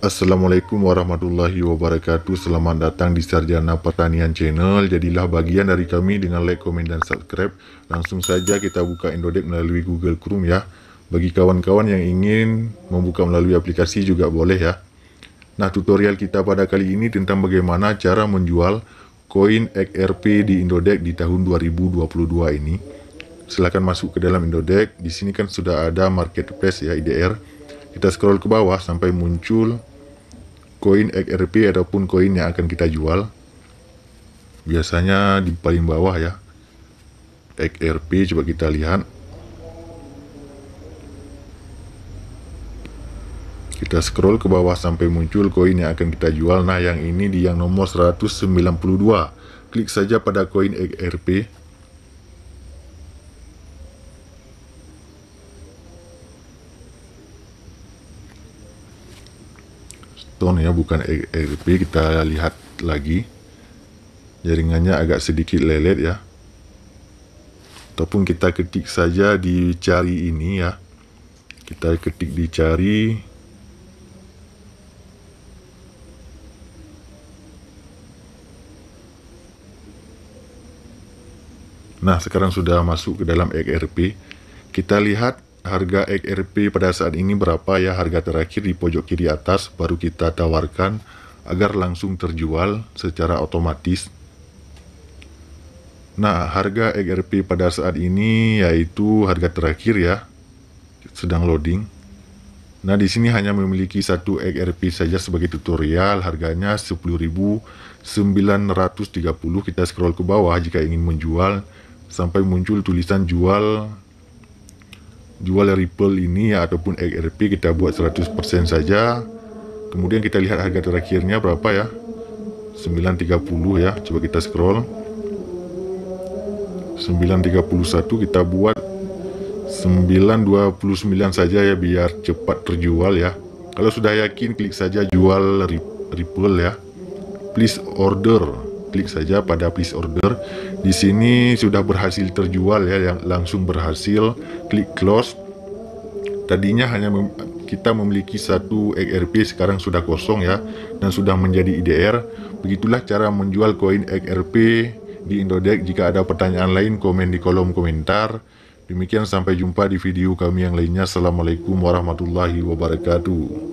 Assalamualaikum warahmatullahi wabarakatuh Selamat datang di Sarjana Pertanian Channel Jadilah bagian dari kami dengan like, komen, dan subscribe Langsung saja kita buka Indodeck melalui Google Chrome ya Bagi kawan-kawan yang ingin membuka melalui aplikasi juga boleh ya Nah tutorial kita pada kali ini tentang bagaimana cara menjual koin XRP di Indodeck di tahun 2022 ini Silahkan masuk ke dalam Indodeck Di sini kan sudah ada marketplace ya IDR kita scroll ke bawah sampai muncul koin XRP eh, ataupun koin yang akan kita jual biasanya di paling bawah ya XRP coba kita lihat kita scroll ke bawah sampai muncul koin yang akan kita jual nah yang ini di yang nomor 192 klik saja pada koin XRP Python ya bukan ERP kita lihat lagi jaringannya agak sedikit lelet ya ataupun kita ketik saja di cari ini ya kita ketik di cari nah sekarang sudah masuk ke dalam ERP kita lihat harga XRP pada saat ini berapa ya harga terakhir di pojok kiri atas baru kita tawarkan agar langsung terjual secara otomatis nah harga XRP pada saat ini yaitu harga terakhir ya sedang loading nah di sini hanya memiliki satu XRP saja sebagai tutorial harganya 10.930 kita scroll ke bawah jika ingin menjual sampai muncul tulisan jual jual Ripple ini ya, ataupun XRP kita buat 100% saja kemudian kita lihat harga terakhirnya berapa ya 930 ya coba kita scroll 931 kita buat 929 saja ya biar cepat terjual ya kalau sudah yakin klik saja jual Ripple ya please order klik saja pada please order. Di sini sudah berhasil terjual ya, yang langsung berhasil. Klik close. Tadinya hanya mem kita memiliki satu XRP sekarang sudah kosong ya dan sudah menjadi IDR. Begitulah cara menjual koin XRP di Indodex. Jika ada pertanyaan lain komen di kolom komentar. Demikian sampai jumpa di video kami yang lainnya. Assalamualaikum warahmatullahi wabarakatuh.